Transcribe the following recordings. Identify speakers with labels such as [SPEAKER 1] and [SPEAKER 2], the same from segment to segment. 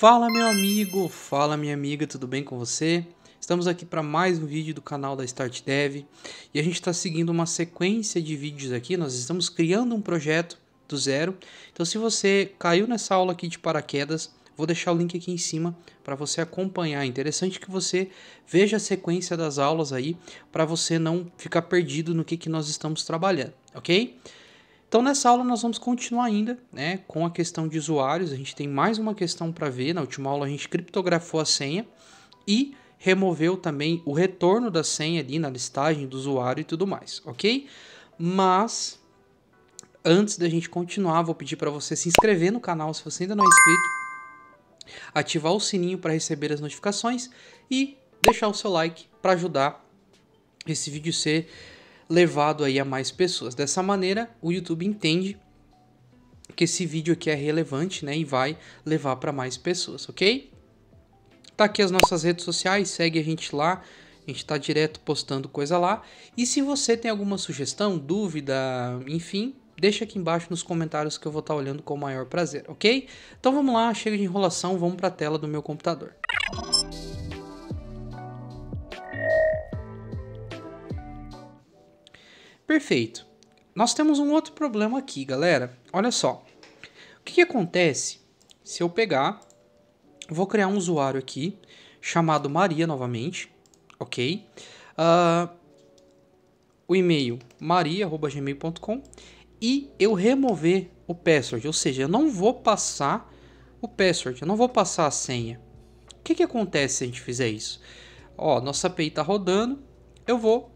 [SPEAKER 1] Fala meu amigo, fala minha amiga, tudo bem com você? Estamos aqui para mais um vídeo do canal da Start Dev e a gente está seguindo uma sequência de vídeos aqui. Nós estamos criando um projeto do zero. Então, se você caiu nessa aula aqui de paraquedas, vou deixar o link aqui em cima para você acompanhar. É interessante que você veja a sequência das aulas aí para você não ficar perdido no que, que nós estamos trabalhando, ok? Então nessa aula nós vamos continuar ainda né, com a questão de usuários. A gente tem mais uma questão para ver. Na última aula a gente criptografou a senha e removeu também o retorno da senha ali na listagem do usuário e tudo mais, ok? Mas antes da gente continuar, vou pedir para você se inscrever no canal se você ainda não é inscrito, ativar o sininho para receber as notificações e deixar o seu like para ajudar esse vídeo ser levado aí a mais pessoas. Dessa maneira, o YouTube entende que esse vídeo aqui é relevante, né, e vai levar para mais pessoas, ok? Tá aqui as nossas redes sociais, segue a gente lá. A gente está direto postando coisa lá. E se você tem alguma sugestão, dúvida, enfim, deixa aqui embaixo nos comentários que eu vou estar tá olhando com o maior prazer, ok? Então vamos lá, chega de enrolação, vamos para a tela do meu computador. Perfeito. Nós temos um outro problema aqui, galera. Olha só. O que, que acontece se eu pegar, vou criar um usuário aqui, chamado Maria novamente, ok? Uh, o e-mail maria.gmail.com e eu remover o password, ou seja, eu não vou passar o password, eu não vou passar a senha. O que, que acontece se a gente fizer isso? Ó, nossa API está rodando, eu vou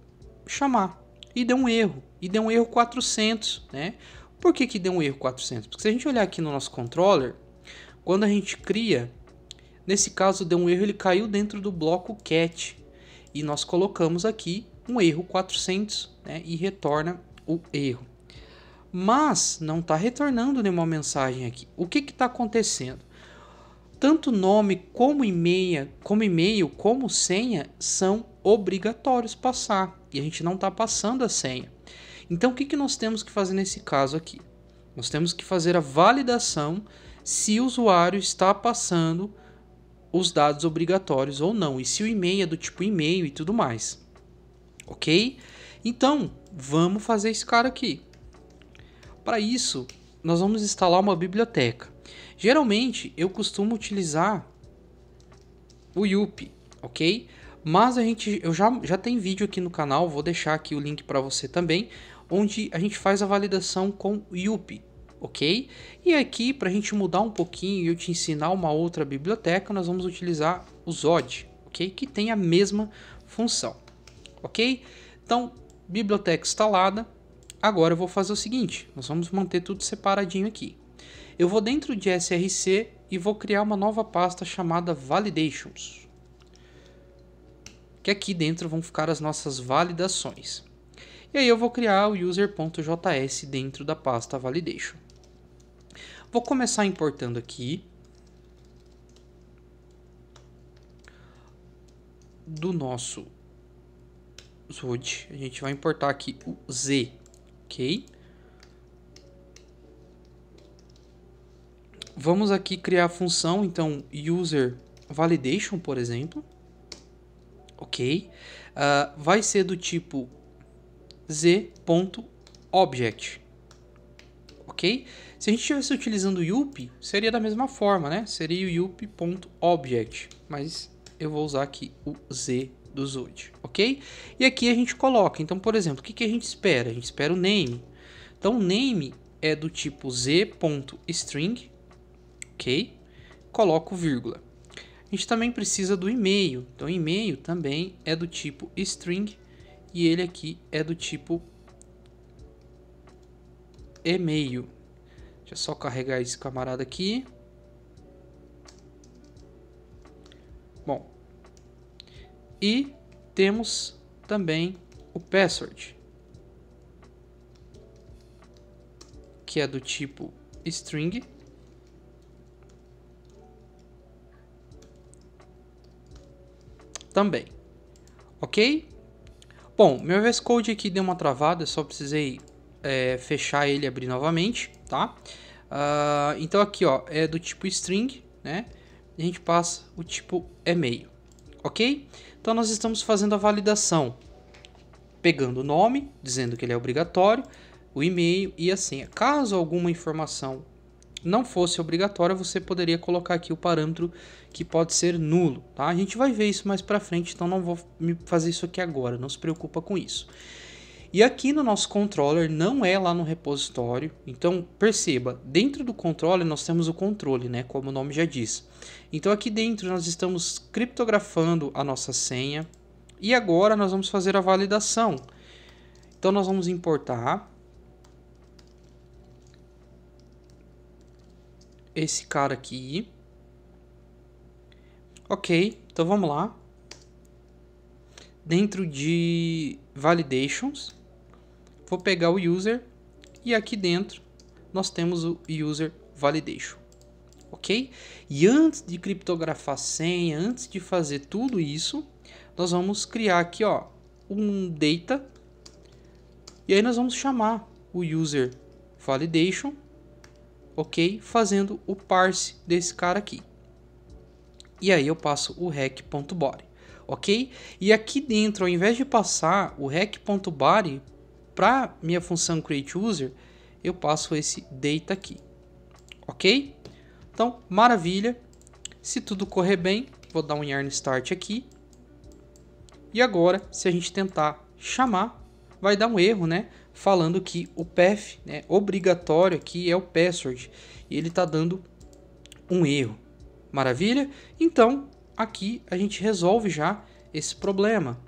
[SPEAKER 1] chamar e deu um erro, e deu um erro 400, né? Por que, que deu um erro 400? Porque se a gente olhar aqui no nosso controller, quando a gente cria, nesse caso deu um erro, ele caiu dentro do bloco cat, e nós colocamos aqui um erro 400, né? E retorna o erro. Mas não está retornando nenhuma mensagem aqui. O que está acontecendo? Tanto nome como e-mail, como e-mail, como senha são obrigatórios passar e a gente não está passando a senha. Então o que, que nós temos que fazer nesse caso aqui? Nós temos que fazer a validação se o usuário está passando os dados obrigatórios ou não, e se o e-mail é do tipo e-mail e tudo mais. Ok? Então, vamos fazer esse cara aqui. Para isso, nós vamos instalar uma biblioteca. Geralmente, eu costumo utilizar o Yup, ok? Mas a gente, eu já, já tem vídeo aqui no canal, vou deixar aqui o link para você também, onde a gente faz a validação com Yupi, ok? E aqui, para a gente mudar um pouquinho e eu te ensinar uma outra biblioteca, nós vamos utilizar o Zod, ok? Que tem a mesma função, ok? Então, biblioteca instalada. Agora eu vou fazer o seguinte, nós vamos manter tudo separadinho aqui. Eu vou dentro de SRC e vou criar uma nova pasta chamada Validations, que aqui dentro vão ficar as nossas validações. E aí eu vou criar o user.js dentro da pasta validation. Vou começar importando aqui do nosso root. A gente vai importar aqui o z, ok? Vamos aqui criar a função, então, user validation, por exemplo ok? Uh, vai ser do tipo z.object, ok? Se a gente estivesse utilizando o seria da mesma forma, né? Seria o yuppie.object, mas eu vou usar aqui o z do Zod, ok? E aqui a gente coloca, então, por exemplo, o que, que a gente espera? A gente espera o name. Então, o name é do tipo z.string, ok? Coloco vírgula. A gente também precisa do e-mail. Então, e-mail também é do tipo string e ele aqui é do tipo e-mail. Deixa eu só carregar esse camarada aqui. Bom, e temos também o password, que é do tipo string também. Ok? Bom, meu VS Code aqui deu uma travada, só precisei é, fechar ele e abrir novamente, tá? Uh, então aqui, ó, é do tipo string, né? E a gente passa o tipo e-mail, ok? Então nós estamos fazendo a validação, pegando o nome, dizendo que ele é obrigatório, o e-mail e a senha. Caso alguma informação não fosse obrigatória, você poderia colocar aqui o parâmetro que pode ser nulo. Tá? A gente vai ver isso mais para frente, então não vou fazer isso aqui agora, não se preocupa com isso. E aqui no nosso controller não é lá no repositório. Então, perceba, dentro do controller nós temos o controle, né, como o nome já diz. Então aqui dentro nós estamos criptografando a nossa senha e agora nós vamos fazer a validação. Então nós vamos importar esse cara aqui. Ok, então vamos lá. Dentro de validations, vou pegar o user e aqui dentro nós temos o user validation. Ok? E antes de criptografar senha, antes de fazer tudo isso, nós vamos criar aqui ó, um data e aí nós vamos chamar o user validation ok? Fazendo o parse desse cara aqui. E aí eu passo o rec.body, ok? E aqui dentro, ao invés de passar o rec.body para minha função createUser, eu passo esse data aqui, ok? Então, maravilha. Se tudo correr bem, vou dar um yarn start aqui. E agora, se a gente tentar chamar, vai dar um erro, né? falando que o path né, obrigatório aqui é o password e ele está dando um erro. Maravilha? Então aqui a gente resolve já esse problema.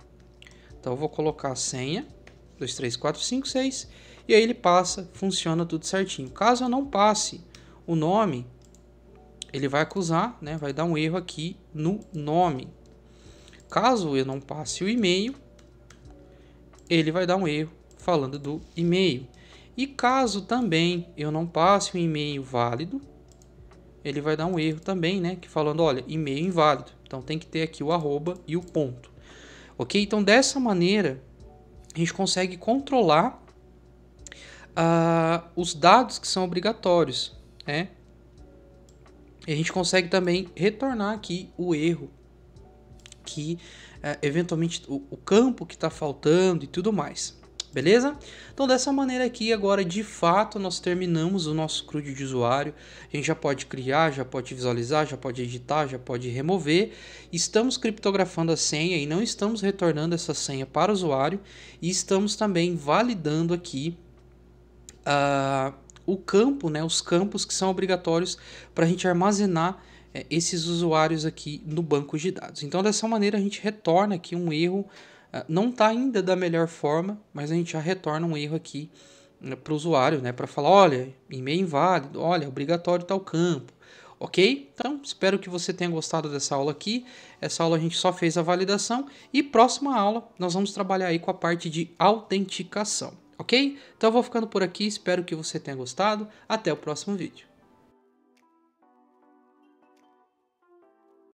[SPEAKER 1] Então eu vou colocar a senha 23456, e aí ele passa, funciona tudo certinho. Caso eu não passe o nome, ele vai acusar, né, vai dar um erro aqui no nome. Caso eu não passe o e-mail, ele vai dar um erro falando do e-mail. E caso também eu não passe um e-mail válido, ele vai dar um erro também, né? Que falando, olha, e-mail inválido. Então tem que ter aqui o arroba e o ponto. Ok? Então dessa maneira a gente consegue controlar uh, os dados que são obrigatórios, né? E a gente consegue também retornar aqui o erro que uh, eventualmente o, o campo que está faltando e tudo mais beleza? Então dessa maneira aqui, agora de fato nós terminamos o nosso CRUD de usuário, a gente já pode criar, já pode visualizar, já pode editar, já pode remover, estamos criptografando a senha e não estamos retornando essa senha para o usuário e estamos também validando aqui uh, o campo, né, os campos que são obrigatórios para a gente armazenar eh, esses usuários aqui no banco de dados. Então, dessa maneira, a gente retorna aqui um erro ah, não está ainda da melhor forma, mas a gente já retorna um erro aqui né, para o usuário, né, para falar, olha, e-mail inválido, olha, é obrigatório tal campo, ok? Então, espero que você tenha gostado dessa aula aqui. Essa aula a gente só fez a validação e próxima aula nós vamos trabalhar aí com a parte de autenticação, ok? Então, eu vou ficando por aqui, espero que você tenha gostado. Até o próximo vídeo.